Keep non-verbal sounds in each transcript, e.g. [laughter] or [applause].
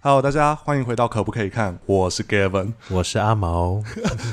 Hello，大家欢迎回到可不可以看？我是 Gavin，我是阿毛。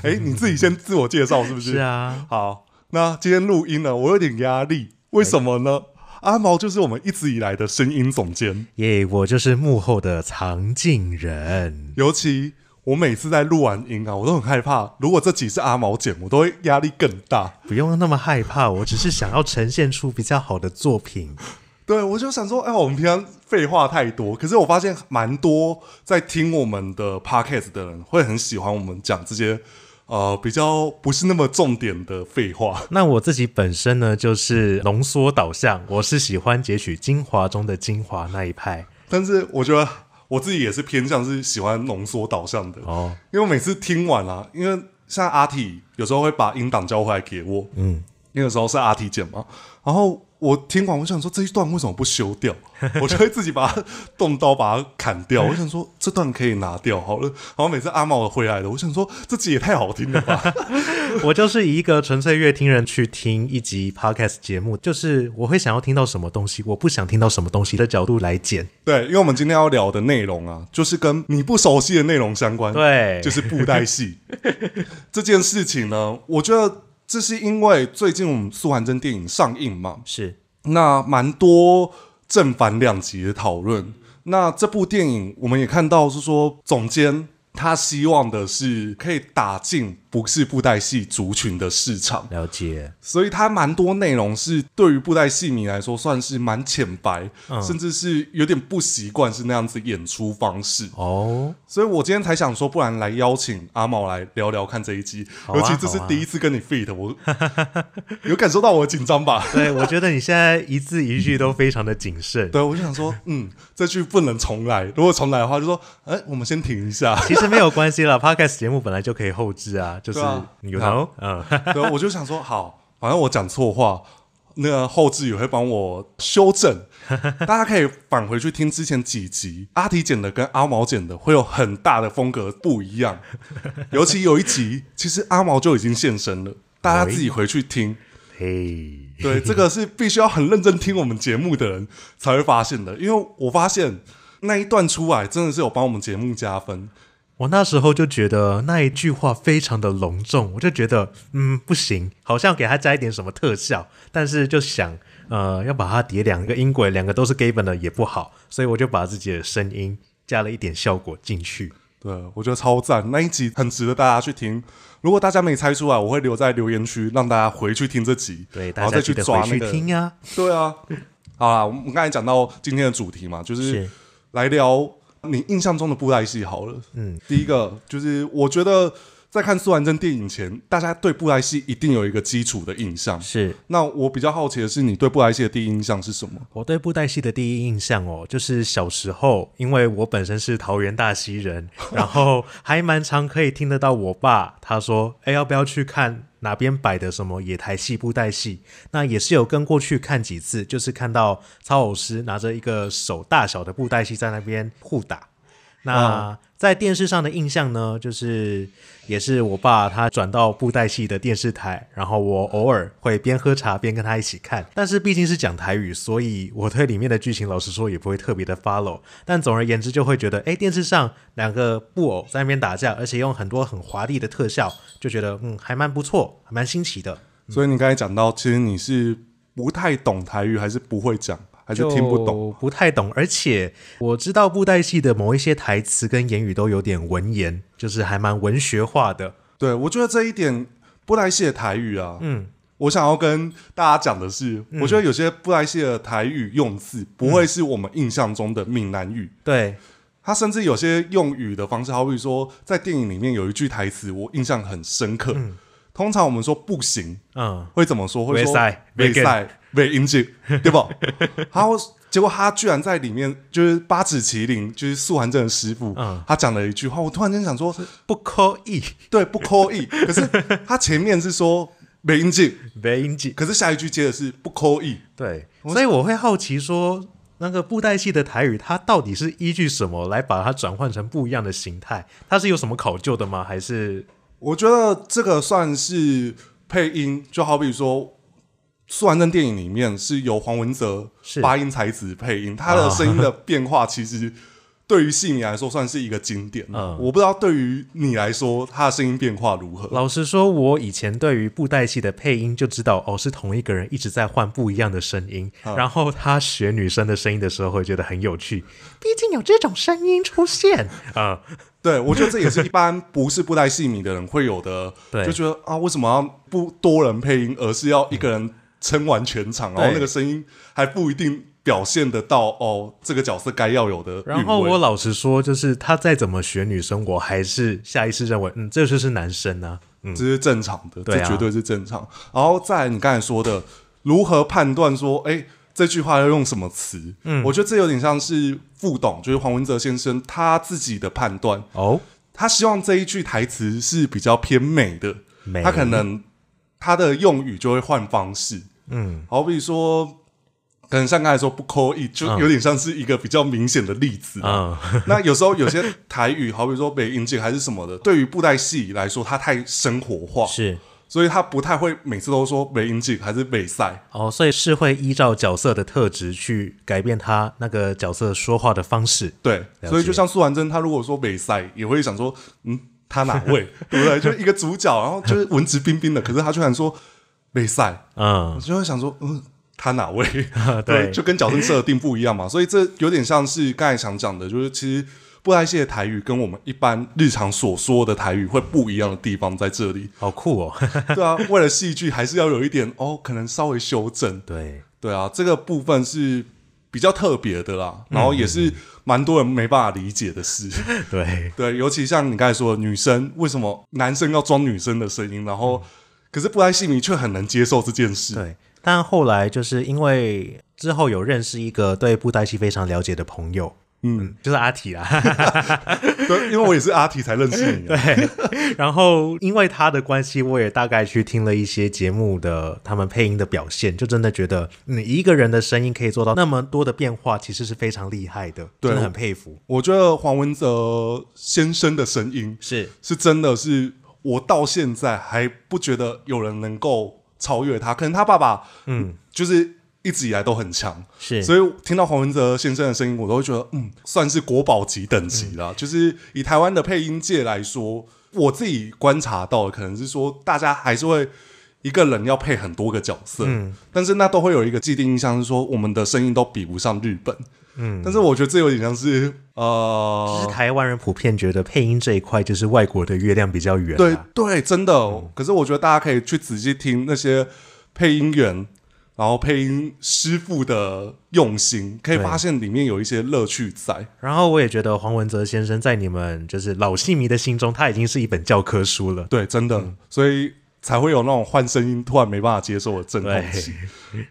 哎，[laughs] 你自己先自我介绍，是不是？是啊。好，那今天录音呢，我有点压力，为什么呢？阿毛就是我们一直以来的声音总监耶，我就是幕后的藏镜人。尤其我每次在录完音啊，我都很害怕。如果这集是阿毛剪，我都会压力更大。不用那么害怕，我只是想要呈现出比较好的作品。[laughs] 对，我就想说，哎，我们平常。废话太多，可是我发现蛮多在听我们的 podcast 的人会很喜欢我们讲这些呃比较不是那么重点的废话。[laughs] 那我自己本身呢，就是浓缩导向，我是喜欢截取精华中的精华那一派。但是我觉得我自己也是偏向是喜欢浓缩导向的哦，因为每次听完啦，因为像阿 T 有时候会把音档交回来给我，嗯，那个时候是阿 T 剪嘛，然后。我听完，我想说这一段为什么不修掉？[laughs] 我就会自己把它动刀把它砍掉。[laughs] 我想说这段可以拿掉好了。然后每次阿茂回来的，我想说这集也太好听了吧！[laughs] 我就是以一个纯粹乐听人去听一集 podcast 节目，就是我会想要听到什么东西，我不想听到什么东西的角度来剪。对，因为我们今天要聊的内容啊，就是跟你不熟悉的内容相关。对，就是布袋戏这件事情呢，我觉得。这是因为最近我们苏寒珍电影上映嘛，是那蛮多正反两极的讨论。那这部电影我们也看到是说，总监他希望的是可以打进。不是布袋戏族群的市场，了解，所以它蛮多内容是对于布袋戏迷来说算是蛮浅白，甚至是有点不习惯是那样子演出方式哦。所以我今天才想说，不然来邀请阿毛来聊聊看这一集，尤其这是第一次跟你 feed，我 [laughs] 有感受到我的紧张吧？[laughs] 对，我觉得你现在一字一句都非常的谨慎。对，我就想说，嗯，这句不能重来，如果重来的话，就说，哎，我们先停一下。其实没有关系了，Podcast 节目本来就可以后置啊。就是牛头，嗯，[laughs] 对，我就想说，好，反正我讲错话，那个后置也会帮我修正，[laughs] 大家可以返回去听之前几集，阿提剪的跟阿毛剪的会有很大的风格不一样，[laughs] 尤其有一集，其实阿毛就已经现身了，大家自己回去听，嘿，对，这个是必须要很认真听我们节目的人才会发现的，因为我发现那一段出来真的是有帮我们节目加分。我那时候就觉得那一句话非常的隆重，我就觉得嗯不行，好像给他加一点什么特效，但是就想呃要把它叠两个音轨，两个都是 Gavin 的也不好，所以我就把自己的声音加了一点效果进去。对，我觉得超赞，那一集很值得大家去听。如果大家没猜出来，我会留在留言区让大家回去听这集，对，然后再去抓那个。对啊，好啦，我们刚才讲到今天的主题嘛，就是来聊。你印象中的布袋戏好了，嗯，第一个就是我觉得。在看苏安真电影前，大家对布莱希一定有一个基础的印象。是，那我比较好奇的是，你对布莱希的第一印象是什么？我对布袋戏的第一印象哦，就是小时候，因为我本身是桃园大溪人，[laughs] 然后还蛮常可以听得到我爸他说：“哎，要不要去看哪边摆的什么野台戏布袋戏？”那也是有跟过去看几次，就是看到操偶师拿着一个手大小的布袋戏在那边互打。那在电视上的印象呢，就是也是我爸他转到布袋戏的电视台，然后我偶尔会边喝茶边跟他一起看，但是毕竟是讲台语，所以我对里面的剧情老实说也不会特别的 follow，但总而言之就会觉得，哎，电视上两个布偶在那边打架，而且用很多很华丽的特效，就觉得嗯还蛮不错，蛮新奇的。所以你刚才讲到，其实你是不太懂台语，还是不会讲？还是听不懂，不太懂，而且我知道布袋戏的某一些台词跟言语都有点文言，就是还蛮文学化的。对，我觉得这一点布袋戏的台语啊，嗯，我想要跟大家讲的是，我觉得有些布袋戏的台语用字不会是我们印象中的闽南语。对，他甚至有些用语的方式，好比说，在电影里面有一句台词我印象很深刻。通常我们说不行，嗯，会怎么说？会说？被音质，[laughs] 对不？然后结果他居然在里面就是八指麒麟，就是素还真的师傅。嗯，他讲了一句话，我突然间想说不可以，对，不可以。可是他前面是说被音质，被音质，可是下一句接的是不可以，对。所以我会好奇说，那个布袋戏的台语，它到底是依据什么来把它转换成不一样的形态？它是有什么考究的吗？还是我觉得这个算是配音，就好比说。《苏安在电影里面是由黄文哲，八音才子配音，他的声音的变化其实对于戏迷来说算是一个经典。嗯，我不知道对于你来说，他的声音变化如何？老实说，我以前对于布袋戏的配音就知道，哦，是同一个人一直在换不一样的声音。然后他学女生的声音的时候，会觉得很有趣，[laughs] 毕竟有这种声音出现啊。对，我觉得这也是一般不是布袋戏迷的人会有的，[laughs] 就觉得啊，为什么要不多人配音，而是要一个人？撑完全场，然后那个声音还不一定表现得到哦，这个角色该要有的。然后我老实说，就是他再怎么学女生，我还是下意识认为，嗯，这就是男生啊，这是正常的，这绝对是正常。然后在你刚才说的，如何判断说，哎，这句话要用什么词？嗯，我觉得这有点像是副董，就是黄文哲先生他自己的判断哦，他希望这一句台词是比较偏美的，他可能他的用语就会换方式。嗯，好比说，可能像刚才说不扣一，就有点像是一个比较明显的例子啊。[laughs] 那有时候有些台语，好比说北影景还是什么的，对于布袋戏来说，它太生活化，是，所以他不太会每次都说北影景还是北赛哦，所以是会依照角色的特质去改变他那个角色说话的方式。对，所以就像苏完真，他如果说北赛，也会想说，嗯，他哪位，[laughs] 对不对？就一个主角，然后就是文质彬彬的，可是他居然说。被赛，嗯，我就会想说，嗯，他哪位？[laughs] 对，就跟角正设定不一样嘛，[laughs] 所以这有点像是刚才想讲的，就是其实布莱的台语跟我们一般日常所说的台语会不一样的地方在这里。好酷哦！[laughs] 对啊，为了戏剧还是要有一点哦，可能稍微修正。对对啊，这个部分是比较特别的啦，然后也是蛮多人没办法理解的事。对对，尤其像你刚才说，女生为什么男生要装女生的声音，然后。可是布袋戏迷却很难接受这件事。对，但后来就是因为之后有认识一个对布袋戏非常了解的朋友，嗯，就是阿提啦。[laughs] 对，因为我也是阿提才认识你。[laughs] 对，然后因为他的关系，我也大概去听了一些节目的他们配音的表现，就真的觉得你一个人的声音可以做到那么多的变化，其实是非常厉害的，真的很佩服。我觉得黄文泽先生的声音是是真的是。我到现在还不觉得有人能够超越他，可能他爸爸，嗯，就是一直以来都很强，是，所以听到黄文泽先生的声音，我都会觉得，嗯，算是国宝级等级了。就是以台湾的配音界来说，我自己观察到，的，可能是说大家还是会。一个人要配很多个角色，嗯，但是那都会有一个既定印象，是说我们的声音都比不上日本。嗯，但是我觉得这有点像是，呃，其实台湾人普遍觉得配音这一块就是外国的月亮比较圆。对对，真的。可是我觉得大家可以去仔细听那些配音员，然后配音师傅的用心，可以发现里面有一些乐趣在。然后我也觉得黄文泽先生在你们就是老戏迷的心中，他已经是一本教科书了。对，真的。所以。才会有那种换声音突然没办法接受的震空期。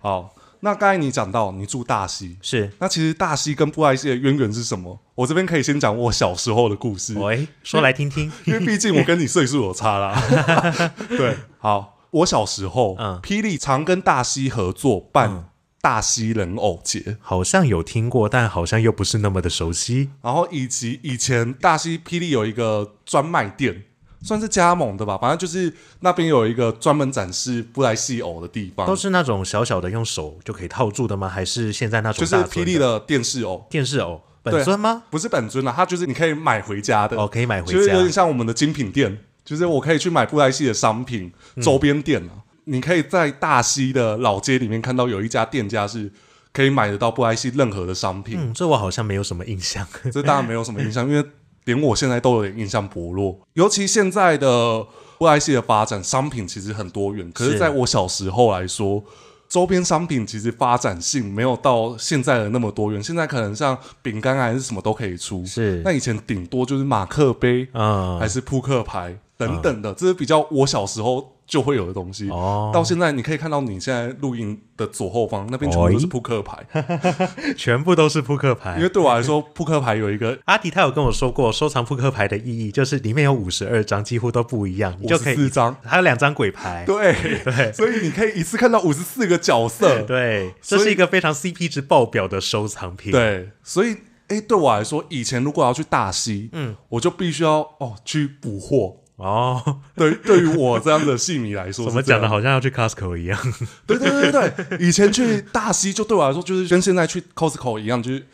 好，那刚才你讲到你住大溪，是那其实大溪跟布莱戏的渊源是什么？我这边可以先讲我小时候的故事。喂，说来听听，因为 [laughs] 毕竟我跟你岁数有差啦。[laughs] 对，好，我小时候，嗯，霹雳常跟大溪合作办大溪人偶节，好像有听过，但好像又不是那么的熟悉。然后以及以前大溪霹雳有一个专卖店。算是加盟的吧，反正就是那边有一个专门展示布莱西偶的地方。都是那种小小的，用手就可以套住的吗？还是现在那种就是霹雳的电视偶？电视偶本尊吗？不是本尊啊，它就是你可以买回家的。哦，可以买回家，就是有点像我们的精品店，就是我可以去买布莱西的商品周边店啊。你可以在大溪的老街里面看到有一家店家是可以买得到布莱西任何的商品。这我好像没有什么印象，这大家没有什么印象，因为。连我现在都有点印象薄弱，尤其现在的外系的发展，商品其实很多元。可是，在我小时候来说，周边商品其实发展性没有到现在的那么多元。现在可能像饼干还是什么都可以出，是那以前顶多就是马克杯啊，还是扑克牌等等的，这是比较我小时候。就会有的东西。哦，到现在你可以看到，你现在录音的左后方那边全部是扑克牌，[laughs] 全部都是扑克牌。因为对我来说，扑克牌有一个阿迪，他有跟我说过收藏扑克牌的意义，就是里面有五十二张几乎都不一样，五十四张，还有两张鬼牌。对对，所以你可以一次看到五十四个角色。[laughs] 对，这是一个非常 CP 值爆表的收藏品。对，所以哎，对我来说，以前如果要去大溪，嗯，我就必须要哦去补货。哦，对，对于我这样的戏迷来说，[laughs] 怎么讲的，好像要去 Costco 一样。[laughs] 对对对对以前去大溪就对我来说，就是跟现在去 Costco 一样，就是，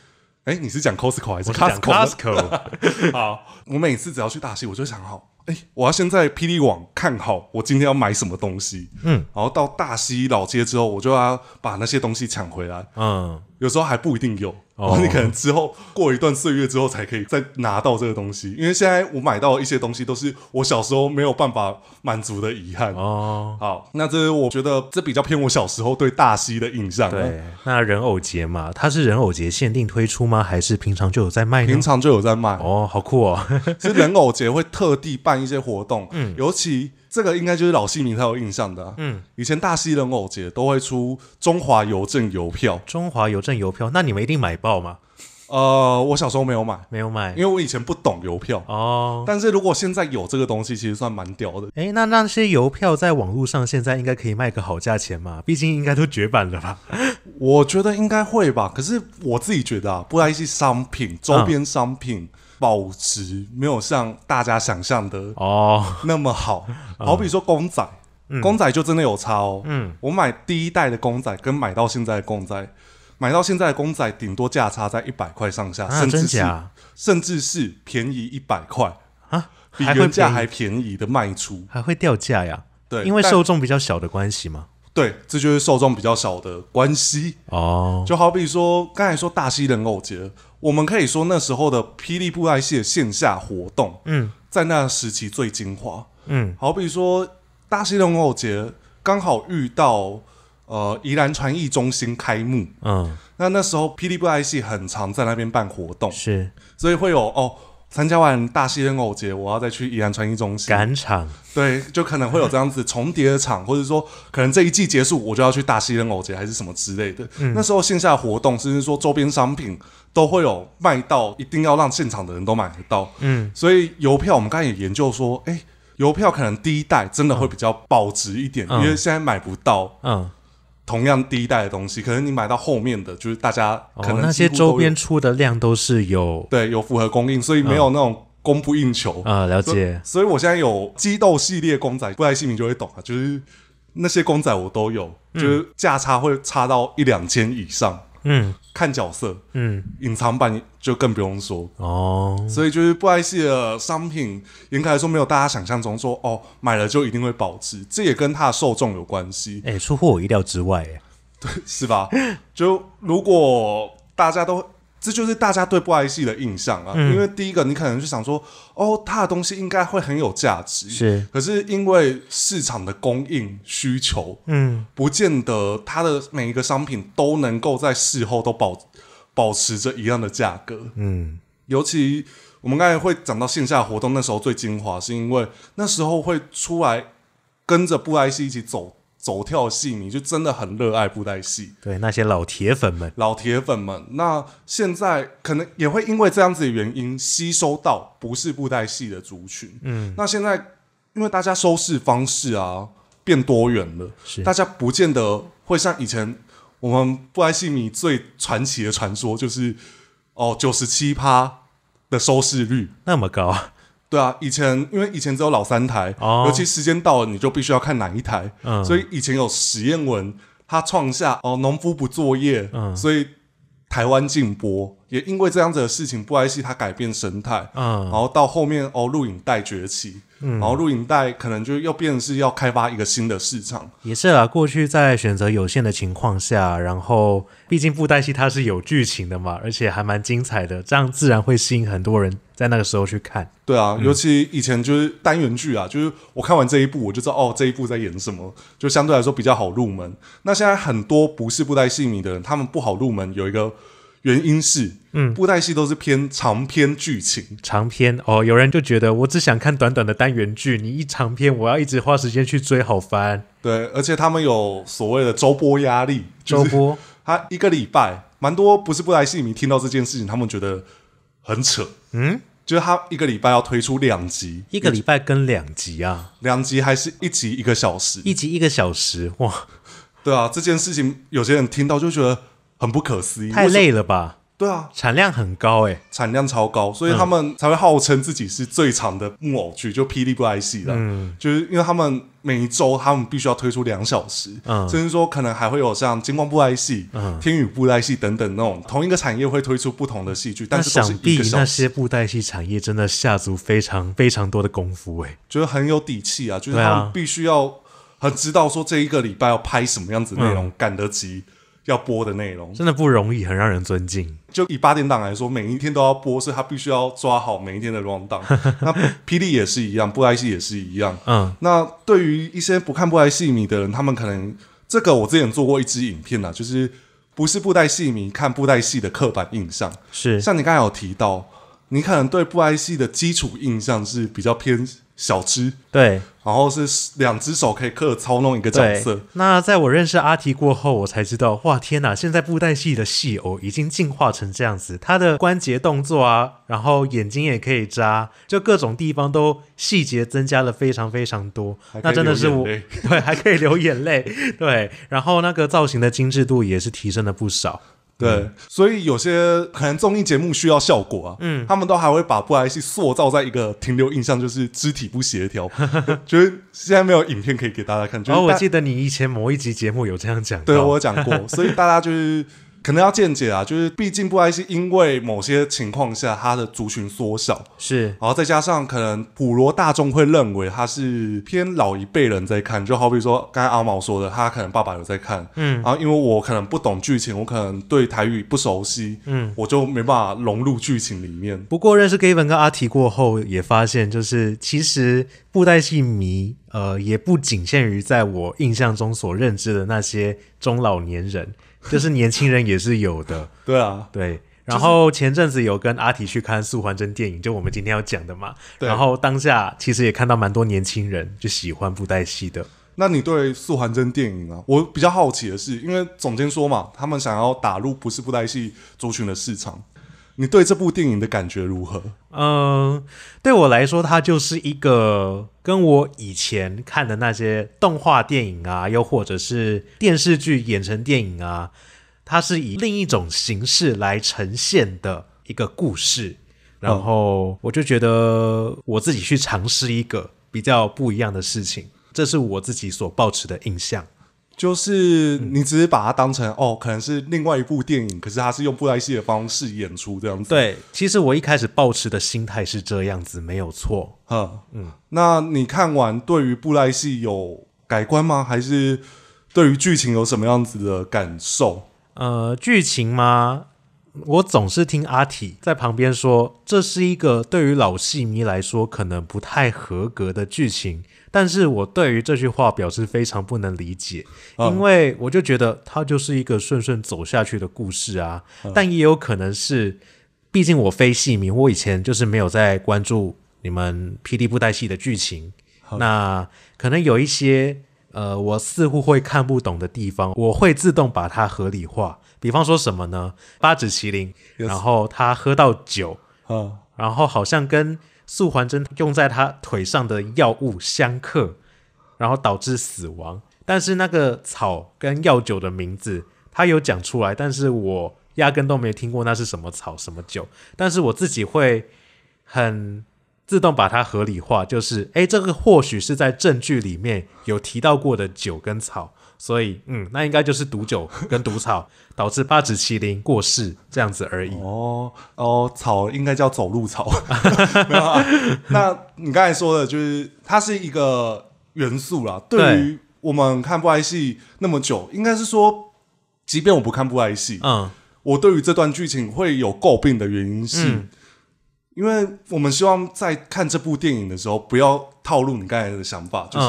哎，你是讲 Costco 还是 Costco？[laughs] 好，我每次只要去大溪，我就想好，哎，我要先在霹雳网看好我今天要买什么东西，嗯，然后到大溪老街之后，我就要把那些东西抢回来，嗯。有时候还不一定有，你可能之后过一段岁月之后才可以再拿到这个东西，因为现在我买到一些东西都是我小时候没有办法满足的遗憾哦。好，那这我觉得这比较偏我小时候对大西的印象。对，那人偶节嘛，它是人偶节限定推出吗？还是平常就有在卖？平常就有在卖。哦，好酷哦！[laughs] 是人偶节会特地办一些活动，嗯，尤其。这个应该就是老戏迷才有印象的。嗯，以前大溪人偶节都会出中华邮政邮票，中华邮政邮票，那你们一定买爆吗？呃，我小时候没有买，没有买，因为我以前不懂邮票。哦，但是如果现在有这个东西，其实算蛮屌的。哎，那那些邮票在网络上现在应该可以卖个好价钱嘛？毕竟应该都绝版了吧？我觉得应该会吧。可是我自己觉得，啊，不然是商品周边商品。保值没有像大家想象的哦那么好，好比说公仔，公仔就真的有差哦。嗯，我买第一代的公仔跟买到现在的公仔，买到现在的公仔顶多价差在一百块上下，啊，至假，甚至是便宜一百块啊，比原价还便宜的卖出，还会掉价呀？对，因为受众比较小的关系嘛。对，这就是受众比较小的关系哦。就好比说刚才说大西人偶节。我们可以说那时候的霹雳布袋戏线下活动，嗯，在那时期最精华，嗯，好比说大溪龙虎节刚好遇到呃宜兰传艺中心开幕，嗯，那那时候霹雳布袋戏很常在那边办活动，是，所以会有哦。参加完大西人偶节，我要再去宜兰穿衣中心赶场，对，就可能会有这样子重叠的场，或者说可能这一季结束，我就要去大西人偶节，还是什么之类的。那时候线下活动，甚至说周边商品都会有卖到，一定要让现场的人都买得到。嗯，所以邮票我们刚才也研究说，哎，邮票可能第一代真的会比较保值一点，因为现在买不到。嗯。同样第一代的东西，可能你买到后面的就是大家可能那些周边出的量都是有对有符合供应，所以没有那种供不应求啊。了解，所以我现在有激斗系列公仔，不来姓名就会懂啊。就是那些公仔我都有，就是价差会差到一两千以上。嗯。看角色，嗯，隐藏版就更不用说哦，所以就是不 i c 的商品，严格来说没有大家想象中说哦，买了就一定会保值，这也跟它的受众有关系。哎，出乎我意料之外，哎，对，是吧？就如果大家都。这就是大家对布埃西的印象啊，因为第一个你可能就想说，哦，他的东西应该会很有价值，是。可是因为市场的供应需求，嗯，不见得他的每一个商品都能够在事后都保保持着一样的价格，嗯。尤其我们刚才会讲到线下活动，那时候最精华是因为那时候会出来跟着布埃西一起走。走跳戏迷就真的很热爱布袋戏，对那些老铁粉们，老铁粉们，那现在可能也会因为这样子的原因吸收到不是布袋戏的族群，嗯，那现在因为大家收视方式啊变多元了，是大家不见得会像以前我们布袋戏迷最传奇的传说就是哦九十七趴的收视率那么高。对啊，以前因为以前只有老三台，尤其时间到了你就必须要看哪一台，所以以前有实验文，他创下哦农夫不作业，所以台湾禁播，也因为这样子的事情，不爱戏他改变生态，然后到后面哦录影带崛起。然后录影带可能就又变是要开发一个新的市场。也是啊，过去在选择有限的情况下，然后毕竟布袋戏它是有剧情的嘛，而且还蛮精彩的，这样自然会吸引很多人在那个时候去看。对啊，尤其以前就是单元剧啊，就是我看完这一部我就知道哦这一部在演什么，就相对来说比较好入门。那现在很多不是布袋戏迷的人，他们不好入门，有一个。原因是，嗯，布袋戏都是偏长篇剧情，长篇哦。有人就觉得我只想看短短的单元剧，你一长篇，我要一直花时间去追，好烦。对，而且他们有所谓的周播压力，周播 [laughs] 他一个礼拜蛮多。不是布袋戏迷听到这件事情，他们觉得很扯。嗯，就是他一个礼拜要推出两集，一个礼拜更两集啊，两集还是一集一个小时，一集一个小时，哇，对啊，这件事情有些人听到就觉得。很不可思议，太累了吧？对啊，产量很高哎，产量超高，所以他们才会号称自己是最长的木偶剧，就霹雳布袋戏了。嗯，就是因为他们每一周他们必须要推出两小时，甚至说可能还会有像金光布袋戏、天宇布袋戏等等那种同一个产业会推出不同的戏剧，但是想必那些布袋戏产业真的下足非常非常多的功夫哎，觉得很有底气啊，就是他们必须要很知道说这一个礼拜要拍什么样子内容，赶得及。要播的内容真的不容易，很让人尊敬。就以八点档来说，每一天都要播，所以他必须要抓好每一天的 r u n g 档。n [laughs] 那霹雳也是一样，布袋戏也是一样。嗯，那对于一些不看布袋戏迷的人，他们可能这个我之前做过一支影片啊，就是不是布袋戏迷看布袋戏的刻板印象是像你刚才有提到，你可能对布袋戏的基础印象是比较偏小吃，对。然后是两只手可以各操弄一个角色。那在我认识阿提过后，我才知道，哇，天哪！现在布袋戏的戏偶已经进化成这样子，他的关节动作啊，然后眼睛也可以扎，就各种地方都细节增加了非常非常多。那真的是我 [laughs] 对，还可以流眼泪，对，然后那个造型的精致度也是提升了不少。对，所以有些可能综艺节目需要效果啊，嗯，他们都还会把布莱斯塑造在一个停留印象，就是肢体不协调，[laughs] 就是现在没有影片可以给大家看。然后我记得你以前某一集节目有这样讲，对我讲过，所以大家就是。可能要见解啊，就是毕竟布袋戏因为某些情况下它的族群缩小，是，然后再加上可能普罗大众会认为它是偏老一辈人在看，就好比说刚才阿毛说的，他可能爸爸有在看，嗯，然后因为我可能不懂剧情，我可能对台语不熟悉，嗯，我就没办法融入剧情里面。不过认识 g a v i n 跟阿提过后，也发现就是其实布袋戏迷，呃，也不仅限于在我印象中所认知的那些中老年人。就是年轻人也是有的，[laughs] 对啊，对。然后前阵子有跟阿提去看素还真电影，就我们今天要讲的嘛。然后当下其实也看到蛮多年轻人就喜欢布袋戏的。那你对素还真电影啊，我比较好奇的是，因为总监说嘛，他们想要打入不是布袋戏族群的市场。你对这部电影的感觉如何？嗯，对我来说，它就是一个跟我以前看的那些动画电影啊，又或者是电视剧演成电影啊，它是以另一种形式来呈现的一个故事。然后我就觉得我自己去尝试一个比较不一样的事情，这是我自己所保持的印象。就是你只是把它当成哦，可能是另外一部电影，可是它是用布莱戏的方式演出这样子。对，其实我一开始抱持的心态是这样子，没有错。嗯嗯，那你看完对于布莱戏有改观吗？还是对于剧情有什么样子的感受？呃，剧情吗？我总是听阿体在旁边说，这是一个对于老戏迷来说可能不太合格的剧情。但是我对于这句话表示非常不能理解，因为我就觉得它就是一个顺顺走下去的故事啊。但也有可能是，毕竟我非戏迷，我以前就是没有在关注你们 P D 布袋戏的剧情，那可能有一些呃，我似乎会看不懂的地方，我会自动把它合理化。比方说什么呢？八指麒麟，然后他喝到酒，嗯，然后好像跟。素环针用在他腿上的药物相克，然后导致死亡。但是那个草跟药酒的名字，他有讲出来，但是我压根都没听过那是什么草、什么酒。但是我自己会很自动把它合理化，就是哎，这个或许是在证据里面有提到过的酒跟草。所以，嗯，那应该就是毒酒跟毒草导致八指麒麟过世这样子而已。哦哦，草应该叫走路草。[laughs] 啊？那你刚才说的，就是它是一个元素啦。对于我们看《不挨戏》那么久，应该是说，即便我不看《不挨戏》，嗯，我对于这段剧情会有诟病的原因是，因为我们希望在看这部电影的时候，不要套路你刚才的想法，就是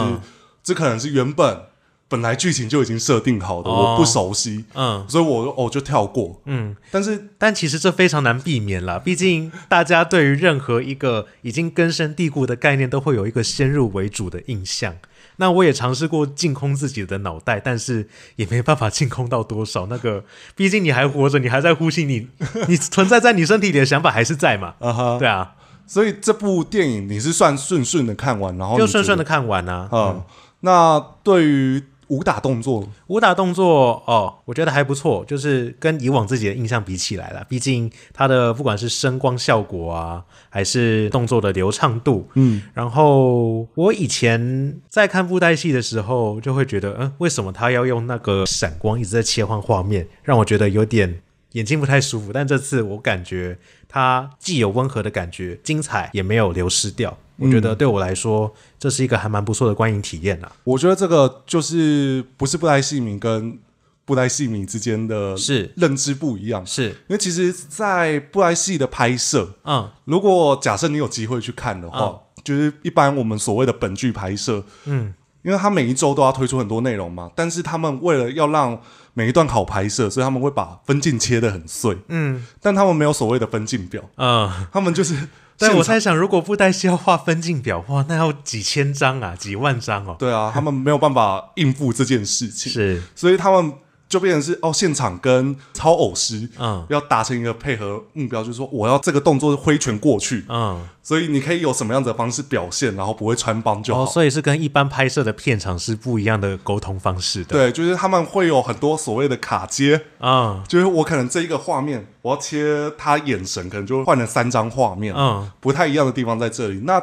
这可能是原本。本来剧情就已经设定好的，我不熟悉，嗯，所以我哦就跳过，嗯，但是但其实这非常难避免啦，毕竟大家对于任何一个已经根深蒂固的概念，都会有一个先入为主的印象。那我也尝试过净空自己的脑袋，但是也没办法净空到多少。那个 [laughs] 毕竟你还活着，你还在呼吸，你 [laughs] 你存在在你身体里的想法还是在嘛？对啊，所以这部电影你是算顺顺的看完，然后就顺顺的看完啊，嗯，那对于。武打动作，武打动作哦，我觉得还不错，就是跟以往自己的印象比起来了。毕竟它的不管是声光效果啊，还是动作的流畅度，嗯，然后我以前在看布袋戏的时候，就会觉得，嗯，为什么他要用那个闪光一直在切换画面，让我觉得有点眼睛不太舒服。但这次我感觉它既有温和的感觉，精彩也没有流失掉。我觉得对我来说，这是一个还蛮不错的观影体验啊。我觉得这个就是不是布莱希明跟布莱希明之间的是认知不一样，是因为其实，在布莱希的拍摄，嗯，如果假设你有机会去看的话，就是一般我们所谓的本剧拍摄，嗯，因为他每一周都要推出很多内容嘛，但是他们为了要让每一段好拍摄，所以他们会把分镜切的很碎，嗯，但他们没有所谓的分镜表，嗯，他们就是。但我在想，如果不带消化分镜表，哇，那要几千张啊，几万张哦。对啊，他们没有办法应付这件事情，[laughs] 是，所以他们。就变成是哦，现场跟超偶师，嗯，要达成一个配合目标，就是说我要这个动作是挥拳过去，嗯，所以你可以有什么样的方式表现，然后不会穿帮就好。所以是跟一般拍摄的片场是不一样的沟通方式的。对，就是他们会有很多所谓的卡接，啊，就是我可能这一个画面，我要切他眼神，可能就换了三张画面，嗯，不太一样的地方在这里。那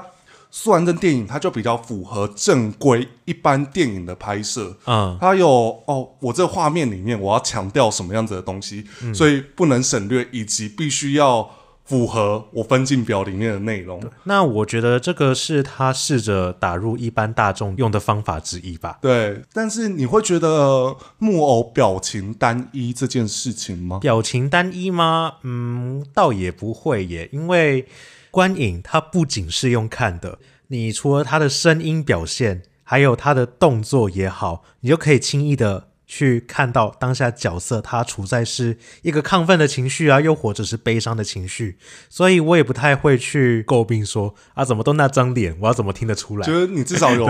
素然的电影，它就比较符合正规一般电影的拍摄。嗯，它有哦，我这画面里面我要强调什么样子的东西，所以不能省略，以及必须要符合我分镜表里面的内容。那我觉得这个是他试着打入一般大众用的方法之一吧。对，但是你会觉得木偶表情单一这件事情吗？表情单一吗？嗯，倒也不会耶，因为。观影它不仅是用看的，你除了它的声音表现，还有它的动作也好，你就可以轻易的去看到当下角色他处在是一个亢奋的情绪啊，又或者是悲伤的情绪。所以我也不太会去诟病说啊，怎么都那张脸，我要怎么听得出来？觉得你至少有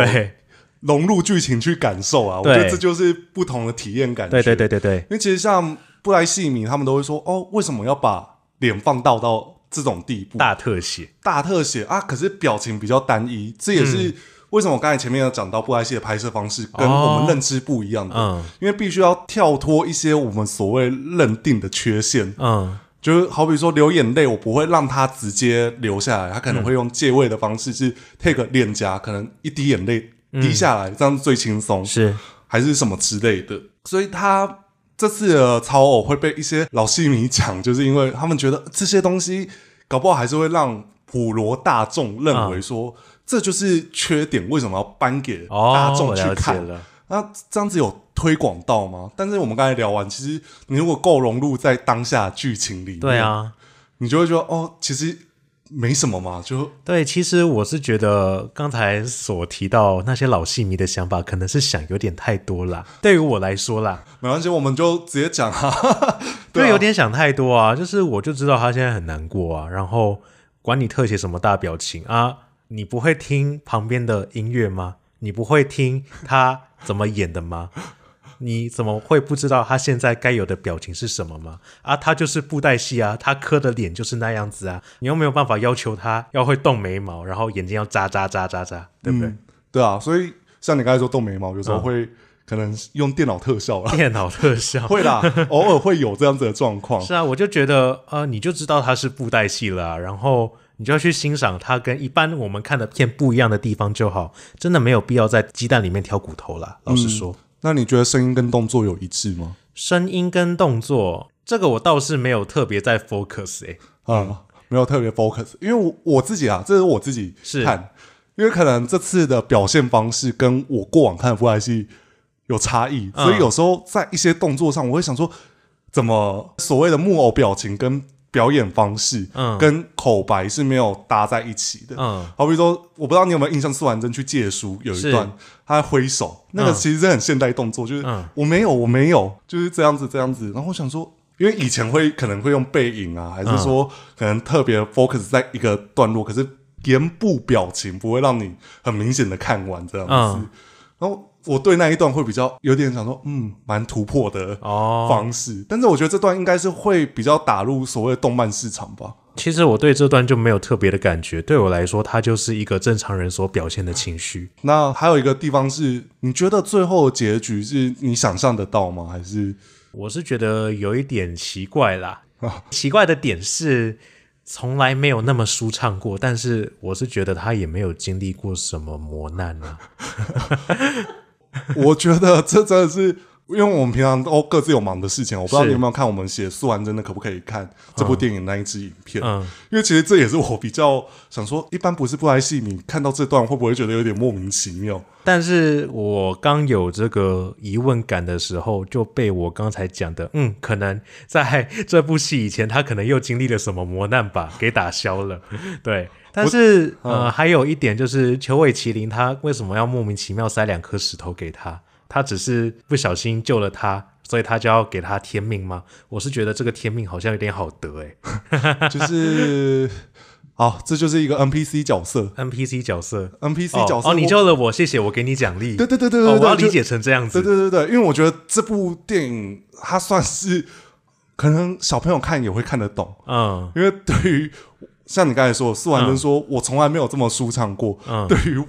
融入剧情去感受啊。我觉得这就是不同的体验感。对对对对对。因为其实像布莱希米，他们都会说哦，为什么要把脸放到到？这种地步，大特写，大特写啊！可是表情比较单一，这也是为什么我刚才前面有讲到布莱希的拍摄方式跟我们认知不一样的，嗯，因为必须要跳脱一些我们所谓认定的缺陷，嗯，就是好比说流眼泪，我不会让他直接流下来，他可能会用借位的方式，是 take 脸颊，可能一滴眼泪滴下来，这样最轻松，是还是什么之类的，所以他。这次的超偶会被一些老戏迷讲，就是因为他们觉得这些东西搞不好还是会让普罗大众认为说这就是缺点，为什么要颁给大众去看？那这样子有推广到吗？但是我们刚才聊完，其实你如果够融入在当下剧情里，对啊，你就会觉得哦，其实。没什么嘛，就对。其实我是觉得刚才所提到那些老戏迷的想法，可能是想有点太多了。[laughs] 对于我来说啦，没关系，我们就直接讲 [laughs] 啊。对，有点想太多啊，就是我就知道他现在很难过啊。然后管你特写什么大表情啊，你不会听旁边的音乐吗？你不会听他怎么演的吗？你怎么会不知道他现在该有的表情是什么吗？啊，他就是布袋戏啊，他磕的脸就是那样子啊，你又没有办法要求他要会动眉毛，然后眼睛要眨眨眨眨眨，对不对？对啊，所以像你刚才说动眉毛，有时候会可能用电脑特效了，电脑特效 [laughs] 会啦，偶尔会有这样子的状况。是啊，我就觉得呃，你就知道他是布袋戏了，然后你就要去欣赏他跟一般我们看的片不一样的地方就好，真的没有必要在鸡蛋里面挑骨头了，老实说。那你觉得声音跟动作有一致吗？声音跟动作这个我倒是没有特别在 focus 哎，啊，没有特别 focus，因为我我自己啊，这是我自己看，因为可能这次的表现方式跟我过往看的 F.I.C 有差异，所以有时候在一些动作上，我会想说，怎么所谓的木偶表情跟。表演方式跟口白是没有搭在一起的。嗯，好比说，我不知道你有没有印象，苏婉珍去借书有一段，她挥手，那个其实是很现代动作，就是我没有，我没有，就是这样子，这样子。然后我想说，因为以前会可能会用背影啊，还是说可能特别 focus 在一个段落，可是脸部表情不会让你很明显的看完这样子，然后。我对那一段会比较有点想说，嗯，蛮突破的方式，但是我觉得这段应该是会比较打入所谓动漫市场吧。其实我对这段就没有特别的感觉，对我来说，它就是一个正常人所表现的情绪。那还有一个地方是，你觉得最后结局是你想象得到吗？还是我是觉得有一点奇怪啦。[laughs] 奇怪的点是，从来没有那么舒畅过，但是我是觉得他也没有经历过什么磨难啊。[laughs] 我觉得这真的是。因为我们平常都各自有忙的事情，我不知道你有没有看我们写《素安真》的可不可以看这部电影那一支影片？嗯，因为其实这也是我比较想说，一般不是布莱戏，你看到这段会不会觉得有点莫名其妙？但是我刚有这个疑问感的时候，就被我刚才讲的，嗯，可能在这部戏以前，他可能又经历了什么磨难吧，给打消了。[laughs] 对，但是呃，还有一点就是，球尾麒麟他为什么要莫名其妙塞两颗石头给他？他只是不小心救了他，所以他就要给他天命吗？我是觉得这个天命好像有点好得哎，[laughs] 就是哦，这就是一个 NPC 角色，NPC 角色，NPC 角色。哦，你救了我，谢谢，我给你奖励。对对对对对，我要理解成这样子。对对对对，因为我觉得这部电影它算是可能小朋友看也会看得懂，嗯，因为对于像你刚才说，四万人说我从来没有这么舒畅过，嗯，对于。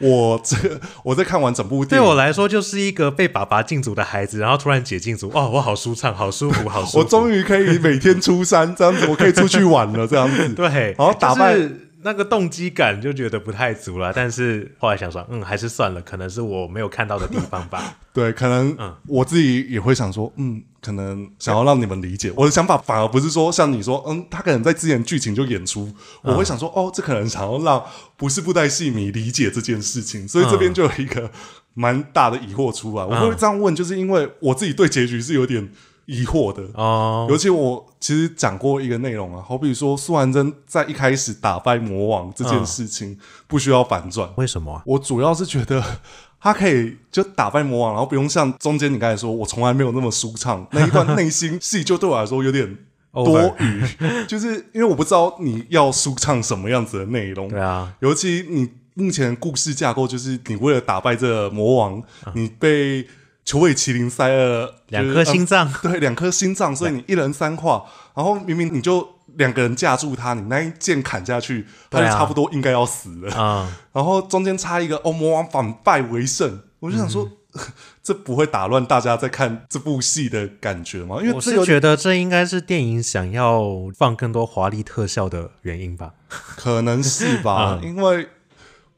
我这 [laughs] 我在看完整部电影，对我来说就是一个被爸爸禁足的孩子，然后突然解禁足，哦，我好舒畅，好舒服，[laughs] 好舒服，我终于可以每天出山，这样子，我可以出去玩了，这样子，[laughs] 对，然后打败。那个动机感就觉得不太足了，但是后来想说，嗯，还是算了，可能是我没有看到的地方吧。[laughs] 对，可能嗯，我自己也会想说，嗯，可能想要让你们理解我的想法，反而不是说像你说，嗯，他可能在之前剧情就演出，我会想说，哦，这可能想要让不是布袋戏迷理解这件事情，所以这边就有一个蛮大的疑惑出来。我会这样问，就是因为我自己对结局是有点。疑惑的啊，尤其我其实讲过一个内容啊，好比说苏完真在一开始打败魔王这件事情不需要反转，为什么？我主要是觉得 [laughs] 他可以就打败魔王，然后不用像中间你刚才说，我从来没有那么舒畅 [laughs] 那一段内心戏，就对我来说有点 [laughs] 多余，就是因为我不知道你要舒畅什么样子的内容。对啊，尤其你目前故事架构就是你为了打败这魔王，你被。求为麒麟塞了两颗心脏，[laughs] 对，两颗心脏，所以你一人三胯，然后明明你就两个人架住他，你那一剑砍下去，他就差不多应该要死了啊。[laughs] 然后中间插一个欧魔王反败为胜，我就想说，[laughs] 这不会打乱大家在看这部戏的感觉吗？因为我是觉得这应该是电影想要放更多华丽特效的原因吧，可能是吧，因为。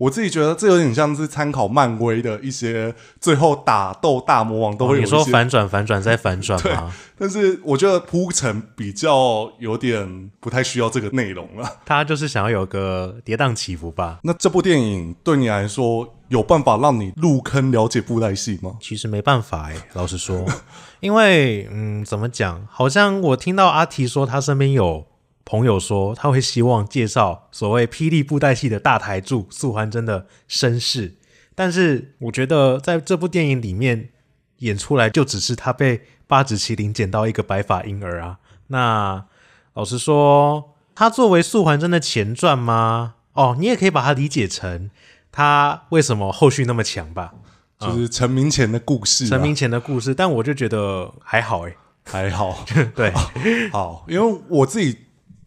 我自己觉得这有点像是参考漫威的一些最后打斗大魔王都会。你说反转反转再反转吗？[laughs] 但是我觉得铺陈比较有点不太需要这个内容了。[laughs] 他就是想要有个跌宕起伏吧。那这部电影对你来说有办法让你入坑了解布袋戏吗？其实没办法哎，老实说，[laughs] 因为嗯，怎么讲？好像我听到阿提说他身边有。朋友说他会希望介绍所谓霹雳布袋戏的大台柱素还真”的身世，但是我觉得在这部电影里面演出来就只是他被八指麒麟捡到一个白发婴儿啊。那老实说，他作为素还真”的前传吗？哦，你也可以把它理解成他为什么后续那么强吧，就是成名前的故事。成名前的故事，但我就觉得还好，哎，还好，[laughs] 对，好，因为我自己。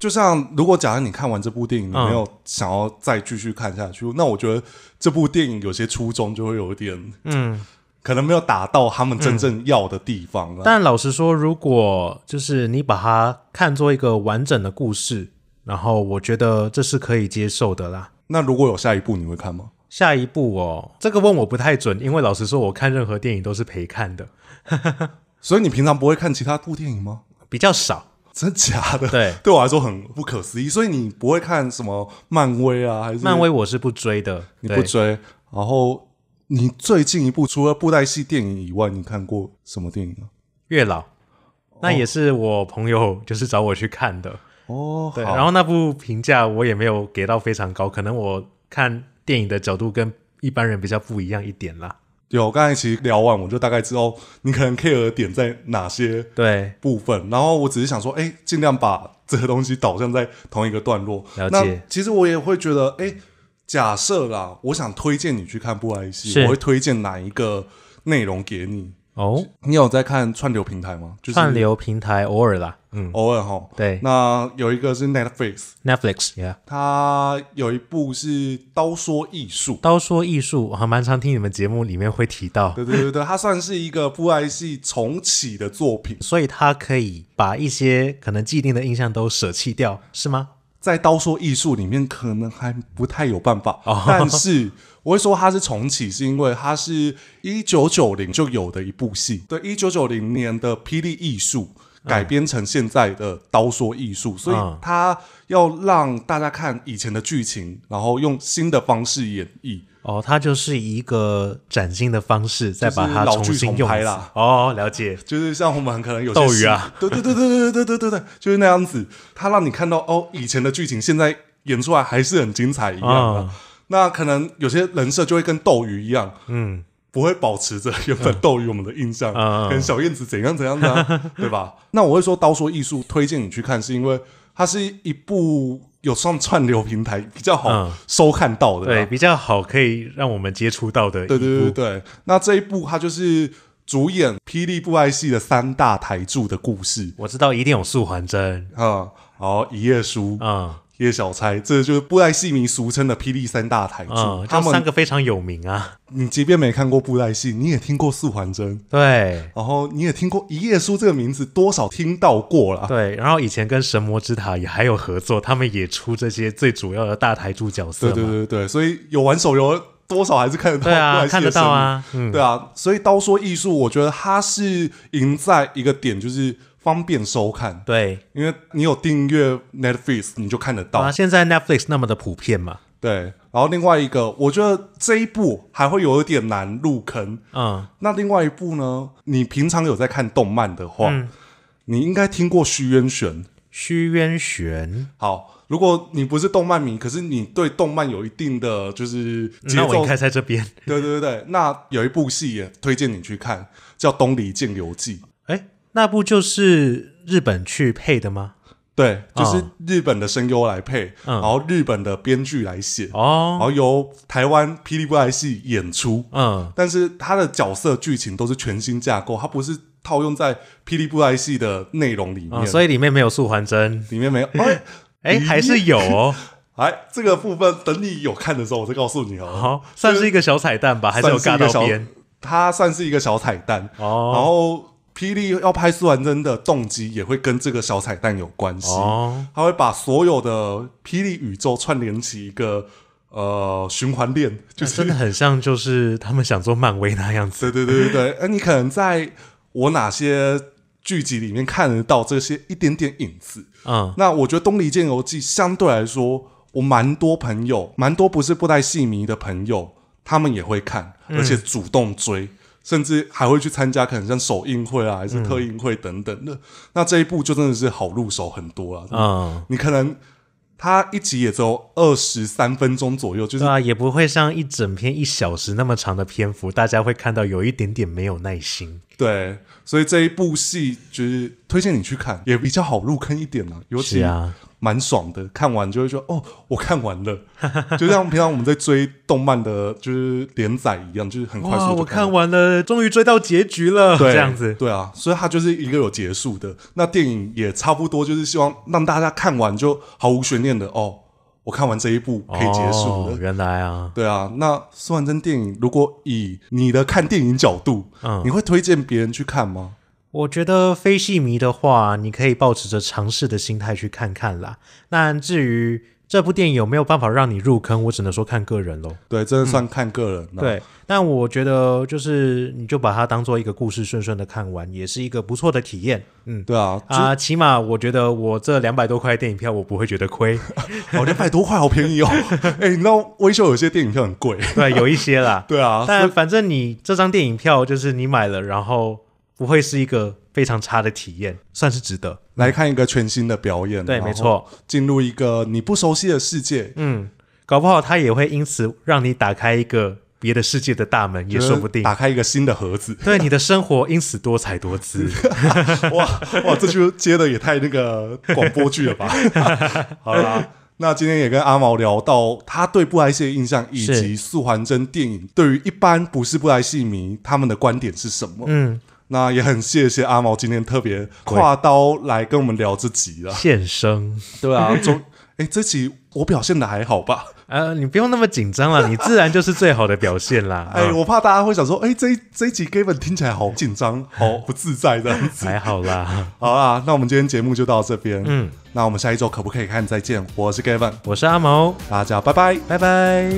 就像，如果假如你看完这部电影，你没有想要再继续看下去，那我觉得这部电影有些初衷就会有一点，嗯，可能没有打到他们真正要的地方。但老实说，如果就是你把它看作一个完整的故事，然后我觉得这是可以接受的啦。那如果有下一部，你会看吗？下一部哦，这个问我不太准，因为老实说，我看任何电影都是陪看的，[laughs] 所以你平常不会看其他部电影吗？比较少。真假的，对，对我来说很不可思议。所以你不会看什么漫威啊？还是漫威我是不追的，你不追。然后你最近一部除了布袋戏电影以外，你看过什么电影啊？月老，那也是我朋友就是找我去看的哦。对，然后那部评价我也没有给到非常高，可能我看电影的角度跟一般人比较不一样一点啦。有，刚才一起聊完，我就大概知道你可能 care 的点在哪些部分，然后我只是想说，哎，尽量把这个东西导向在同一个段落。了解。其实我也会觉得，哎，假设啦，我想推荐你去看布莱希，我会推荐哪一个内容给你？哦，你有在看串流平台吗？串流平台偶尔啦，嗯，偶尔哈。对，那有一个是 Netflix，Netflix，yeah，它有一部是《刀说艺术》，《刀说艺术》我还蛮常听你们节目里面会提到。对对对对，它算是一个父爱系重启的作品，所以它可以把一些可能既定的印象都舍弃掉，是吗？在《刀说艺术》里面可能还不太有办法，但是。我会说它是重启，是因为它是一九九零就有的一部戏，对，一九九零年的《霹雳艺术》改编成现在的《刀说艺术》，所以它要让大家看以前的剧情，然后用新的方式演绎。哦，它就是一个崭新的方式，再把它重新重拍了。哦，了解，就是像我们可能有啊，对对对对对对对对对，就是那样子，它让你看到哦，以前的剧情现在演出来还是很精彩一样的。那可能有些人设就会跟斗鱼一样，嗯，不会保持着原本斗鱼我们的印象，跟小燕子怎样怎样的，[laughs] 对吧？那我会说刀说艺术推荐你去看，是因为它是一部有上串流平台比较好收看到的，对，比较好可以让我们接触到的。对对对对。那这一部它就是主演霹雳布袋戏的三大台柱的故事，我知道一定有素还真啊，好一页书啊。叶小钗，这就是布袋戏迷俗称的霹雳三大台柱，他们三个非常有名啊。你即便没看过布袋戏，你也听过四环针，对，然后你也听过一页书这个名字，多少听到过了。对，然后以前跟神魔之塔也还有合作，他们也出这些最主要的大台柱角色。对对对对，所以有玩手游，多少还是看得到。对啊，看得到啊，嗯，对啊，所以刀说艺术，我觉得它是赢在一个点，就是。方便收看，对，因为你有订阅 Netflix，你就看得到。现在 Netflix 那么的普遍嘛，对。然后另外一个，我觉得这一部还会有一点难入坑，嗯。那另外一部呢？你平常有在看动漫的话，你应该听过《虚渊玄》。虚渊玄，好。如果你不是动漫迷，可是你对动漫有一定的就是，那我应该在这边。对对对对，那有一部戏也推荐你去看，叫《东离镜流记》。那不就是日本去配的吗？对，就是日本的声优来配，然后日本的编剧来写，哦，然后由台湾霹雳布袋戏演出，嗯，但是它的角色剧情都是全新架构，它不是套用在霹雳布袋戏的内容里面，所以里面没有素环真，里面没有，哎，[laughs] 哎，还是有，哦。[laughs] 哎，这个部分等你有看的时候，我再告诉你哦，好，算是一个小彩蛋吧，还是有尬到边，它算是一个小彩蛋哦，然后。霹雳要拍续完真的动机也会跟这个小彩蛋有关系，他会把所有的霹雳宇宙串联起一个呃循环链，就真的很像就是他们想做漫威那样子。对对对对对，[laughs] 哎，你可能在我哪些剧集里面看得到这些一点点影子？嗯，那我觉得《东离剑游记》相对来说，我蛮多朋友，蛮多不是布袋戏迷的朋友，他们也会看，而且主动追。甚至还会去参加，可能像首映会啊，还是特映会等等的。那这一部就真的是好入手很多了。啊，你可能它一集也只有二十三分钟左右，就是啊，也不会像一整篇一小时那么长的篇幅，大家会看到有一点点没有耐心。对，所以这一部戏就是推荐你去看，也比较好入坑一点啊。尤其啊。蛮爽的，看完就会说哦，我看完了，[laughs] 就像平常我们在追动漫的，就是连载一样，就是很快速。我看完了，终于追到结局了，这样子。对啊，所以它就是一个有结束的。那电影也差不多，就是希望让大家看完就毫无悬念的哦，我看完这一部可以结束了。原来啊，对啊。那宋安贞电影，如果以你的看电影角度，你会推荐别人去看吗？我觉得非戏迷的话，你可以抱持着尝试的心态去看看啦。那至于这部电影有没有办法让你入坑，我只能说看个人喽。对，真的算看个人。对，但我觉得就是你就把它当做一个故事，顺顺的看完，也是一个不错的体验。嗯，对啊，啊，起码我觉得我这两百多块电影票我不会觉得亏。[laughs] 哦，两百多块好便宜哦。[laughs] 哎，那微秀有些电影票很贵。对，有一些啦。[laughs] 对啊，但反正你这张电影票就是你买了，然后。不会是一个非常差的体验，算是值得来看一个全新的表演。对，没错，进入一个你不熟悉的世界。嗯，搞不好他也会因此让你打开一个别的世界的大门，也说不定，打开一个新的盒子，[laughs] 对你的生活因此多彩多姿。[laughs] 哇哇，这就接的也太那个广播剧了吧！[laughs] 好啦。那今天也跟阿毛聊到他对布莱希的印象，以及素还真电影对于一般不是布莱希迷他们的观点是什么？嗯。那也很谢谢阿毛今天特别跨刀来跟我们聊这集了，现身，对啊，中，哎，[laughs] 这集我表现的还好吧？呃，你不用那么紧张了，[laughs] 你自然就是最好的表现啦。哎，我怕大家会想说，哎，这这一集 Gavin 听起来好紧张，[laughs] 好不自在的样子。还好啦，好啦，那我们今天节目就到这边，嗯，那我们下一周可不可以看？再见，我是 Gavin，我是阿毛，大家拜拜，拜拜。